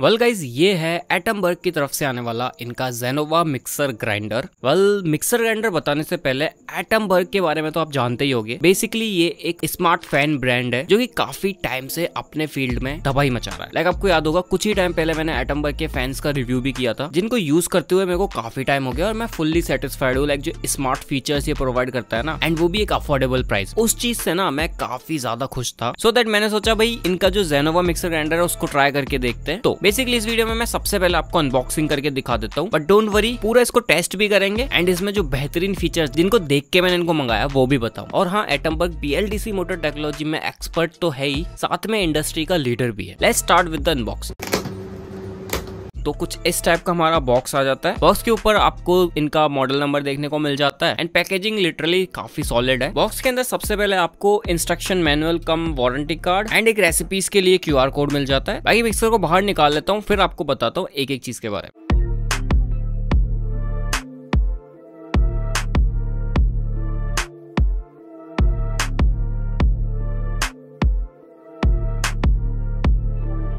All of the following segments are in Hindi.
वेल गाइज ये है एटमबर्ग की तरफ से आने वाला इनका Zenova mixer grinder well mixer grinder बताने से पहले एटमबर्ग के बारे में तो आप जानते ही होंगे बेसिकली ये एक स्मार्ट फैन ब्रांड है जो कि काफी टाइम से अपने फील्ड में दबाई मचा रहा है लाइक like आपको याद होगा कुछ ही टाइम पहले मैंने एटमबर्ग के फैंस का रिव्यू भी किया था जिनको यूज करते हुए मेरे को काफी टाइम हो गया और मैं फुल्ली सेटिस्फाइड हूँ लाइक जो स्मार्ट फीचर्स ये प्रोवाइड करता है ना एंड वो भी एक अफोर्डेबल प्राइस उस चीज से ना मैं काफी ज्यादा खुश था सो so देट मैंने सोचा भाई इनका जो जेनोवा मिक्सर ग्राइंडर है उसको ट्राई करके देखते हैं तो बेसिकली इस वीडियो में मैं सबसे पहले आपको अनबॉक्सिंग करके दिखा देता हूँ बट डोंट वरी पूरा इसको टेस्ट भी करेंगे एंड इसमें जो बेहतरीन फीचर्स जिनको देख के मैंने इनको मंगाया वो भी बताऊँ और हाँ एटमबर्ग बी मोटर टेक्नोलॉजी में एक्सपर्ट तो है ही साथ में इंडस्ट्री का लीडर भी है let start with the unboxing तो कुछ इस टाइप का हमारा बॉक्स आ जाता है बॉक्स के ऊपर आपको इनका मॉडल नंबर देखने को मिल जाता है एंड पैकेजिंग लिटरली काफी सॉलिड है बॉक्स के अंदर सबसे पहले आपको instruction manual cum warranty card and एक रेसिपीज के लिए क्यू कोड मिल जाता है बाकी मिक्सर को बाहर निकाल लेता हूँ फिर आपको बताता हूँ एक एक चीज के बारे में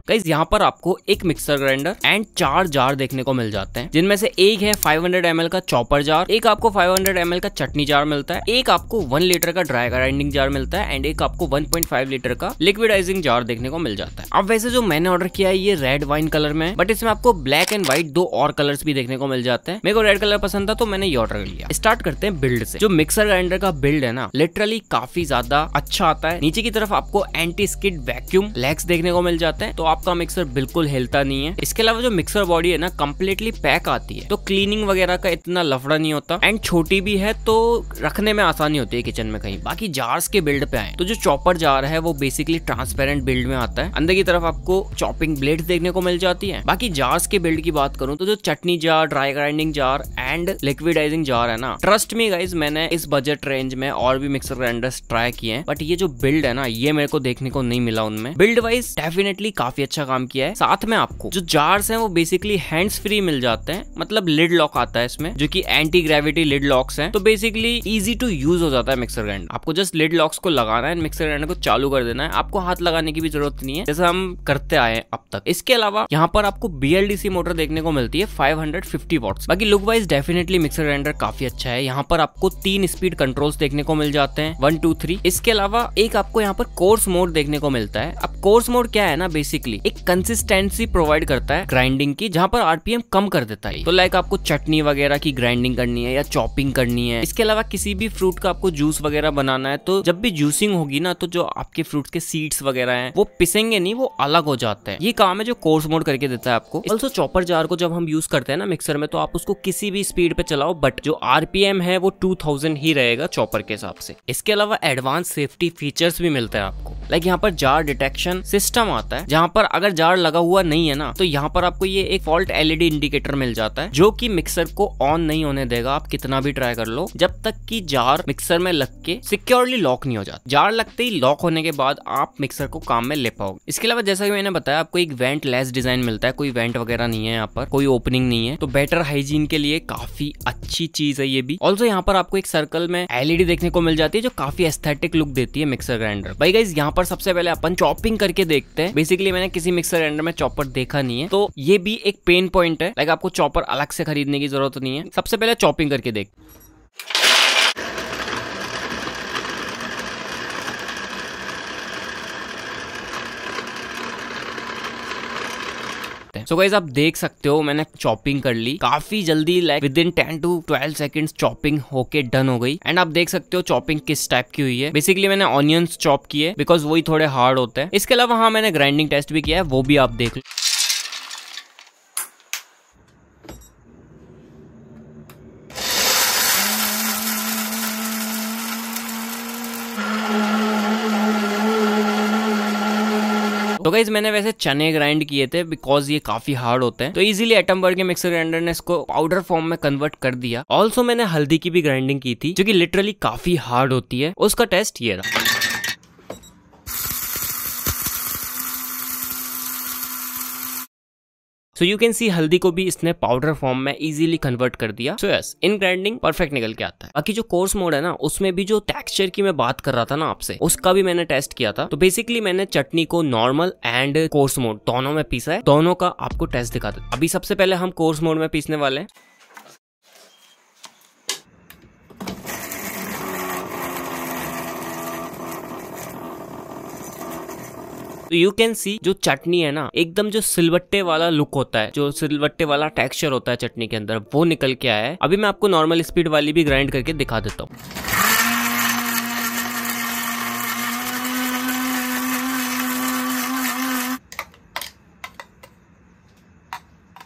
गाइज यहाँ पर आपको एक मिक्सर ग्राइंडर एंड चार जार देखने को मिल जाते हैं जिनमें से एक है 500 ml का चॉपर जार एक आपको 500 ml का चटनी जार मिलता है एक आपको वन लीटर का ड्राई ग्राइंडिंग जार मिलता है एंड एक आपको वन लीटर का लिक्विडाइजिंग जार देखने को मिल जाता है अब वैसे जो मैंने ऑर्डर किया है ये रेड वाइन कलर में बट इसमें आपको ब्लैक एंड व्हाइट दो और कलर भी देखने को मिल जाते हैं मेरे को रेड कलर पसंद था तो मैंने ये ऑर्डर लिया स्टार्ट करते हैं बिल्ड से जो मिक्सर ग्राइंडर का बिल्ड है ना लिटरली काफी ज्यादा अच्छा आता है नीचे की तरफ आपको एंटी स्किड वैक्यूम लेग्स देखने को मिल जाते हैं तो आपका मिक्सर बिल्कुल हिलता नहीं है इसके अलावा जो मिक्सर बॉडी है ना कम्प्लीटली पैक आती है तो क्लीनिंग वगैरह का इतना लफड़ा नहीं होता एंड छोटी भी है तो रखने में आसानी होती है किचन में कहीं बाकी जार्स के बिल्ड पे आए तो जो चॉपर जार है वो बेसिकली ट्रांसपेरेंट बिल्ड में आता है अंदर की तरफ आपको चॉपिंग ब्लेड देखने को मिल जाती है बाकी जार्स के बिल्ड की बात करूँ तो जो चटनी jar dry grinding jar and liquidising jar है ना ट्रस्ट मी गाइज मैंने इस बजट रेंज में और भी मिक्सर ग्राइंडर्स ट्राई किए हैं बट ये जो बिल्ड है ना ये मेरे को देखने को नहीं मिला उनमें बिल्ड वाइज डेफिनेटली काफी अच्छा काम किया है साथ में आपको जो जार्स हैं वो बेसिकली हैंड्स फ्री मिल जाते हैं मतलब लिड लॉक आता है इसमें जो कि एंटी ग्रेविटी लिड लॉक्स हैं तो बेसिकली इजी टू यूज हो जाता है मिक्सर ग्राइंडर आपको जस्ट लिड लॉक्स को लगाना है मिक्सर ग्राइंडर को चालू कर देना है आपको हाथ लगाने की भी जरूरत नहीं है जैसे हम करते आए अब तक इसके अलावा यहाँ पर आपको बी मोटर देखने को मिलती है फाइव हंड्रेड फिफ्टी बाकी look wise definitely mixer grinder काफी अच्छा है यहाँ पर आपको तीन स्पीड कंट्रोल्स देखने को मिल जाते हैं वन टू थ्री इसके अलावा एक आपको यहाँ पर कोर्स मोड देखने को मिलता है अब कोर्स मोड क्या है ना बेसिकली एक कंसिस्टेंसी प्रोवाइड करता है ग्राइंडिंग की जहाँ पर आरपीएम कम कर देता है तो लाइक आपको चटनी वगैरह की ग्राइंडिंग करनी है या चॉपिंग करनी है इसके अलावा किसी भी फ्रूट का आपको जूस वगैरह बनाना है तो जब भी जूसिंग होगी ना तो जो आपके फ्रूट के सीड्स वगैरह है वो पिसेंगे नहीं वो अलग हो जाते हैं ये काम है जो कोर्स मोड करके देता है आपको ऑल्सो चॉपर जार को जब हम यूज करते हैं ना मिक्सर में तो आप उसको किसी भी स्पीड पे चलाओ बट जो आरपीएम है वो 2000 ही रहेगा चॉपर के हिसाब से इसके अलावा एडवांस सेफ्टी फीचर्स भी मिलते हैं आपको लाइक यहाँ पर जार डिटेक्शन सिस्टम आता है जहाँ पर अगर जार लगा हुआ नहीं है ना तो यहाँ पर आपको ये एक फॉल्ट एलईडी इंडिकेटर मिल जाता है जो कि मिक्सर को ऑन नहीं होने देगा आप कितना भी ट्राई कर लो जब तक कि जार मिक्सर में लग के सिक्योरली लॉक नहीं हो जाता जार लगते ही लॉक होने के बाद आप मिक्सर को काम में ले पाओगे इसके अलावा जैसा की मैंने बताया आपको एक वेंट लेस डिजाइन मिलता है कोई वेंट वगैरह नहीं है यहाँ पर कोई ओपनिंग नहीं है तो बेटर हाइजीन के लिए काफी अच्छी चीज है ये भी ऑल्सो यहाँ पर आपको एक सर्कल में एलईडी e देखने को मिल जाती है जो काफी एस्थेटिक लुक देती है मिक्सर ग्राइंडर भाई गाइज यहाँ पर सबसे पहले अपन चॉपिंग करके देखते हैं बेसिकली मैंने किसी मिक्सर ग्राइंडर में चॉपर देखा नहीं है तो ये भी एक पेन पॉइंट है लाइक आपको चॉपर अलग से खरीदने की जरूरत नहीं है सबसे पहले चॉपिंग करके देख सो गाइज आप देख सकते हो मैंने चॉपिंग कर ली काफी जल्दी like within ten to twelve second chopping होके डन हो गई एंड आप देख सकते हो चॉपिंग किस टाइप की हुई है बेसिकली मैंने ऑनियंस चॉप किए बिकॉज वही थोड़े हार्ड होते हैं इसके अलावा हाँ मैंने ग्राइंडिंग टेस्ट भी किया है वो भी आप देख लो तो गाइज मैंने वैसे चने ग्राइंड किए थे बिकॉज ये काफी हार्ड होते हैं तो इजिली एटम बर्ग के मिक्सर ग्राइंडर ने इसको पाउडर फॉर्म में कन्वर्ट कर दिया ऑल्सो मैंने हल्दी की भी ग्राइंडिंग की थी जो कि लिटरली काफी हार्ड होती है उसका टेस्ट ये रहा सो यू कैन सी हल्दी को भी इसने पाउडर फॉर्म में इजीली कन्वर्ट कर दिया so yes in grinding perfect निकल के आता है बाकी जो कोर्स मोड है ना उसमें भी जो टेक्सचर की मैं बात कर रहा था ना आपसे उसका भी मैंने टेस्ट किया था तो बेसिकली मैंने चटनी को नॉर्मल एंड कोर्स मोड दोनों में पीसा है दोनों का आपको टेस्ट दिखा था अभी सबसे पहले हम कोर्स मोड में पीसने वाले हैं तो यू कैन सी जो चटनी है ना एकदम जो सिलवट्टे वाला लुक होता है जो सिलवट्टे वाला टेक्सचर होता है चटनी के अंदर वो निकल के आया है अभी मैं आपको नॉर्मल स्पीड वाली भी ग्राइंड करके दिखा देता हूँ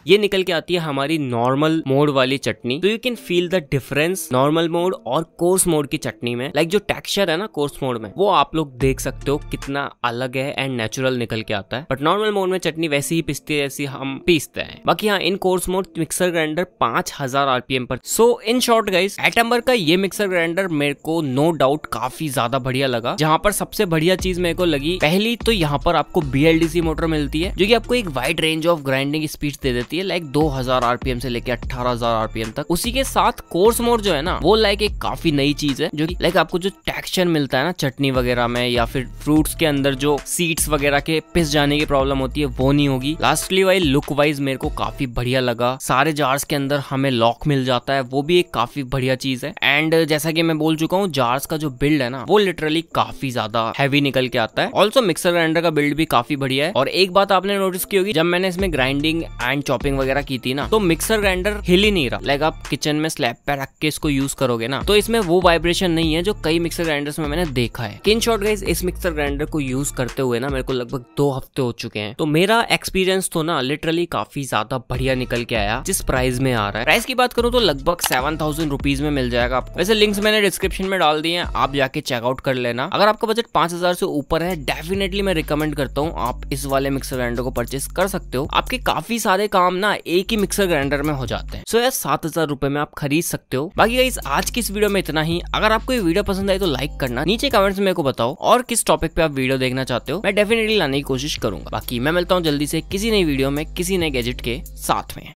ये निकल के आती है हमारी नॉर्मल मोड वाली चटनी तो you can feel the difference normal mode और कोर्स मोड की चटनी में लाइक जो टेक्सचर है ना कोर्स मोड में वो आप लोग देख सकते हो कितना अलग है एंड नेचुरल निकल के आता है बट नॉर्मल मोड में चटनी वैसी ही पिसती है जैसी हम पीसते हैं बाकी हाँ in coarse mode mixer grinder पांच हजार आरपीएम पर सो इन शॉर्ट गाइज एटम्बर का ये मिक्सर ग्राइंडर मेरे को नो डाउट काफी ज्यादा बढ़िया लगा जहाँ पर सबसे बढ़िया चीज मेरे को लगी पहली तो यहाँ पर आपको बी मोटर मिलती है जो की आपको एक wide range of grinding speed दे देती मिलती है लाइक 2000 आरपीएम से लेके 18000 आरपीएम तक उसी के साथ कोर्स मोड जो है ना वो लाइक एक काफी नई चीज है जो कि लाइक आपको जो टेक्सचर मिलता है ना चटनी वगैरह में या फिर फ्रूट्स के अंदर जो सीड्स वगैरह के पिस जाने की प्रॉब्लम होती है वो नहीं होगी लास्टली वाइज लुक वाइज मेरे को काफी बढ़िया लगा सारे जार्स के अंदर हमें लॉक मिल जाता है वो भी एक काफी बढ़िया चीज है एंड जैसा कि मैं बोल चुका हूँ जार्स का जो बिल्ड है ना वो लिटरली काफी ज्यादा हैवी निकल के आता है ऑल्सो मिक्सर ग्राइंडर का बिल्ड भी काफी बढ़िया है और एक बात आपने नोटिस की होगी जब मैंने इसमें ग्राइंडिंग एंड शॉपिंग वगैरह की थी ना तो मिक्सर ग्राइंडर हिल ही नहीं रहा लाइक आप किचन में स्लैब पे रख के इसको यूज करोगे ना तो इसमें वो वाइब्रेशन नहीं है जो कई मिक्सर ग्राइंडर में मैंने देखा है किन शॉर्ट गाइज इस मिक्सर ग्राइंडर को यूज करते हुए ना मेरे को लगभग दो हफ्ते हो चुके हैं तो मेरा एक्सपीरियंस तो ना लिटरली काफी ज्यादा बढ़िया निकल के आया जिस प्राइस में आ रहा है प्राइस की बात करूँ तो लगभग सेवन थाउजेंड रुपीज में मिल जाएगा आपको वैसे लिंक्स मैंने डिस्क्रिप्शन में डाल दिए हैं आप जाके चेकआउट कर लेना अगर आपका बजट पांच हजार से ऊपर है डेफिनेटली मैं रिकमेंड करता हूँ आप इस वाले मिक्सर ग्राइंडर को परचेस कर सकते हो आपके काफी सारे काम काम ना एक ही मिक्सर ग्राइंडर में हो जाते हैं सो यार सात हजार रूपए में आप खरीद सकते हो बाकी गाइस आज की इस वीडियो में इतना ही अगर आपको ये वीडियो पसंद आए तो लाइक करना नीचे कमेंट्स में मेरे को बताओ और किस टॉपिक पे आप वीडियो देखना चाहते हो मैं डेफिनेटली लाने की कोशिश करूंगा बाकी मैं मिलता हूँ जल्दी से किसी नई वीडियो में किसी नए गैजेट के साथ में